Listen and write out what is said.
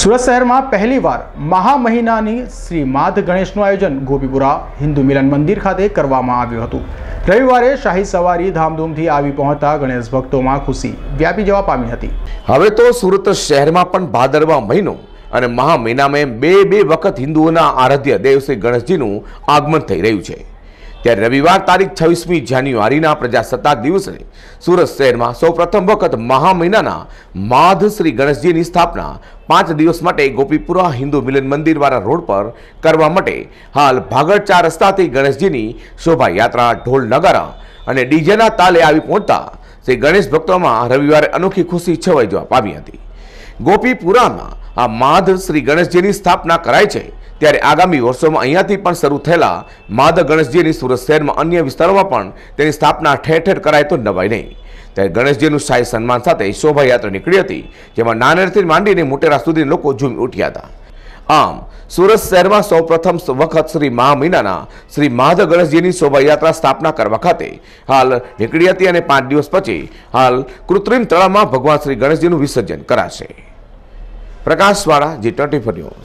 સુરત શહેરમાં પહેલીવાર મહા મહિનાની શ્રી માધ ગણેશનું આયોજન ગોપીપુરા હિન્દુ મિલન મંદિર ખાતે કરવામાં આવ્યું હતું રવિવારે શાહી સવારી ધામધૂમથી આવી પહોંચતા ગણેશ ભક્તોમાં ખુશી વ્યાપી જવા પામી હતી હવે તો સુરત શહેરમાં પણ ભાદરવા મહિનો અને મહા મહિનામાં બે બે વખત હિન્દુઓના આરાધ્ય દેવ શ્રી ગણેશજીનું આગમન થઈ રહ્યું છે ત્યારે રવિવાર તારીખ છવ્વીસમી જાન્યુઆરીના પ્રજાસત્તાક દિવસે સુરત શહેરમાં સૌપ્રથમ વખત મહા મહિનાના માધ શ્રી ગણેશજીની સ્થાપના પાંચ દિવસ માટે ગોપીપુરા હિન્દુ મિલન મંદિરવાળા રોડ પર કરવા માટે હાલ ભાગળ ચાર રસ્તાથી ગણેશજીની શોભાયાત્રા ઢોલ નગારા અને ડીજેના તાલે આવી પહોંચતા શ્રી ગણેશ ભક્તોમાં રવિવારે અનોખી ખુશી છવાઈ જવા પામી હતી ગોપીપુરામાં આ માધ શ્રી ગણેશજીની સ્થાપના કરાય છે ત્યારે આગામી વર્ષોમાં અહીંયાથી પણ શરૂ થયેલા માધ ગણેશજીની સુરત શહેરમાં અન્ય વિસ્તારોમાં પણ તેની સ્થાપના ઠેર ઠેર કરાય તો નવાય નહીં ત્યારે ગણેશજીનું શાહી સન્માન સાથે શોભાયાત્રા નીકળી હતી જેમાં નાનેરથી માંડીને મોટેરા સુધી લોકો ઝૂમી ઉઠ્યા હતા આમ સુરત શહેરમાં સૌપ્રથમ વખત શ્રી મહા શ્રી માધ ગણેશજીની શોભાયાત્રા સ્થાપના કરવા ખાતે હાલ નીકળી હતી અને પાંચ દિવસ પછી હાલ કૃત્રિમ તળાવમાં ભગવાન શ્રી ગણેશજીનું વિસર્જન કરાશે પ્રકાશવાળા જી ટ્વેન્ટી ફોર ન્યૂઝ